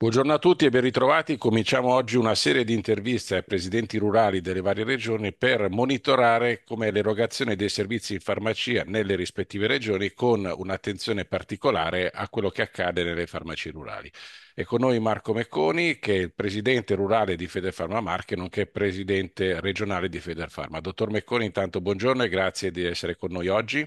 Buongiorno a tutti e ben ritrovati. Cominciamo oggi una serie di interviste ai presidenti rurali delle varie regioni per monitorare come l'erogazione dei servizi in farmacia nelle rispettive regioni con un'attenzione particolare a quello che accade nelle farmacie rurali. È con noi Marco Mecconi, che è il presidente rurale di Federfarma Marche, nonché presidente regionale di Federfarma. Dottor Mecconi, intanto buongiorno e grazie di essere con noi oggi.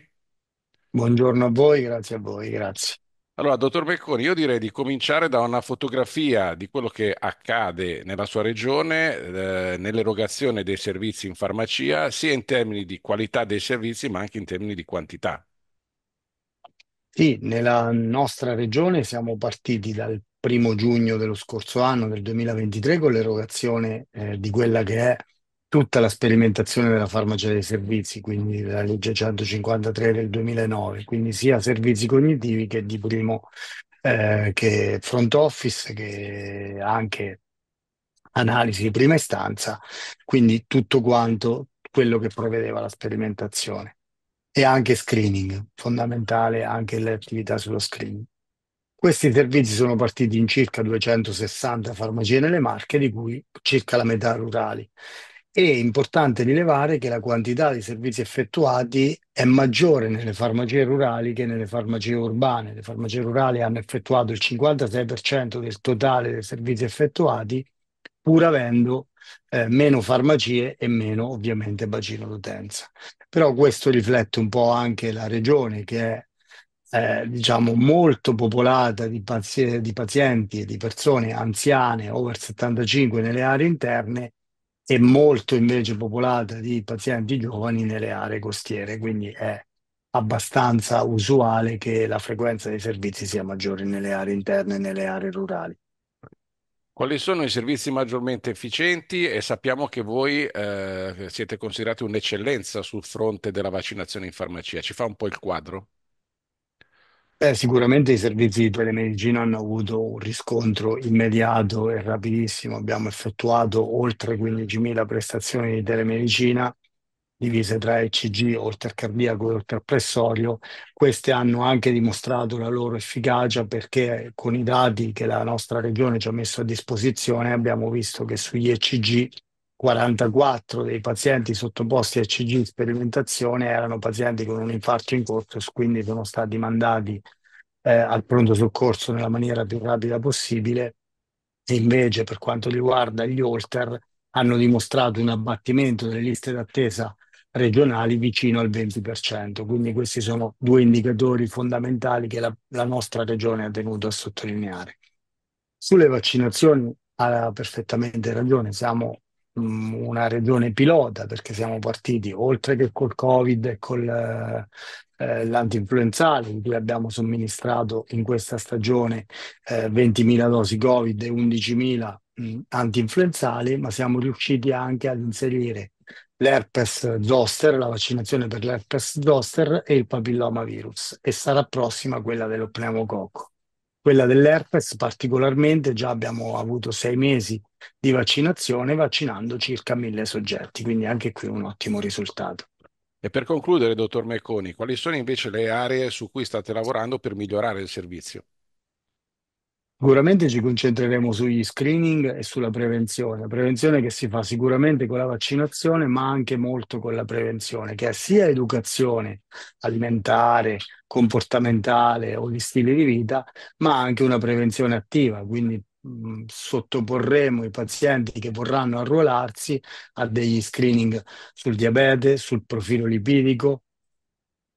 Buongiorno a voi, grazie a voi, grazie. Allora, dottor Becconi, io direi di cominciare da una fotografia di quello che accade nella sua regione, eh, nell'erogazione dei servizi in farmacia, sia in termini di qualità dei servizi, ma anche in termini di quantità. Sì, nella nostra regione siamo partiti dal primo giugno dello scorso anno, del 2023, con l'erogazione eh, di quella che è tutta la sperimentazione della farmacia dei servizi, quindi la legge 153 del 2009, quindi sia servizi cognitivi che di primo eh, che front office che anche analisi di prima istanza, quindi tutto quanto quello che prevedeva la sperimentazione e anche screening, fondamentale anche le attività sullo screening. Questi servizi sono partiti in circa 260 farmacie nelle Marche, di cui circa la metà rurali, è importante rilevare che la quantità di servizi effettuati è maggiore nelle farmacie rurali che nelle farmacie urbane. Le farmacie rurali hanno effettuato il 56% del totale dei servizi effettuati, pur avendo eh, meno farmacie e meno ovviamente bacino d'utenza. Però questo riflette un po' anche la regione che è eh, diciamo molto popolata di, pazi- di pazienti e di persone anziane over 75 nelle aree interne e molto invece popolata di pazienti giovani nelle aree costiere, quindi è abbastanza usuale che la frequenza dei servizi sia maggiore nelle aree interne e nelle aree rurali. Quali sono i servizi maggiormente efficienti? E sappiamo che voi eh, siete considerati un'eccellenza sul fronte della vaccinazione in farmacia. Ci fa un po' il quadro? Beh, sicuramente i servizi di telemedicina hanno avuto un riscontro immediato e rapidissimo. Abbiamo effettuato oltre 15.000 prestazioni di telemedicina divise tra ECG, holter cardiaco e holter pressorio. Queste hanno anche dimostrato la loro efficacia perché con i dati che la nostra regione ci ha messo a disposizione abbiamo visto che sugli ECG 44 dei pazienti sottoposti a CG sperimentazione erano pazienti con un infarto in corso e quindi sono stati mandati eh, al pronto soccorso nella maniera più rapida possibile. Invece, per quanto riguarda gli Holter, hanno dimostrato un abbattimento delle liste d'attesa regionali vicino al 20%. Quindi questi sono due indicatori fondamentali che la, la nostra regione ha tenuto a sottolineare. Sulle vaccinazioni ha perfettamente ragione, siamo Mm, una regione pilota perché siamo partiti oltre che col Covid e con eh, eh, l'antinfluenzale in cui abbiamo somministrato in questa stagione 20.000 eh, dosi Covid e 11.000 mh, mm, antinfluenzali, ma siamo riusciti anche ad inserire l'herpes zoster, la vaccinazione per l'herpes zoster e il papillomavirus e sarà prossima quella dello pneumococco. Quella dell'herpes particolarmente già abbiamo avuto sei mesi di vaccinazione vaccinando circa mille soggetti, quindi anche qui un ottimo risultato. E per concludere, dottor Mecconi, quali sono invece le aree su cui state lavorando per migliorare il servizio? Sicuramente ci concentreremo sugli screening e sulla prevenzione, la prevenzione che si fa sicuramente con la vaccinazione, ma anche molto con la prevenzione, che è sia educazione alimentare, comportamentale o di stile di vita, ma anche una prevenzione attiva, quindi mh, mm, sottoporremo i pazienti che vorranno arruolarsi a degli screening sul diabete, sul profilo lipidico,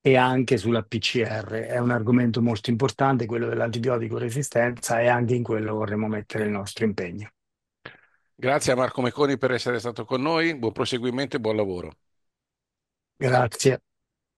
e anche sulla PCR. È un argomento molto importante, quello dell'antibiotico resistenza, e anche in quello vorremmo mettere il nostro impegno. Grazie a Marco Mecconi per essere stato con noi, buon proseguimento e buon lavoro. Grazie.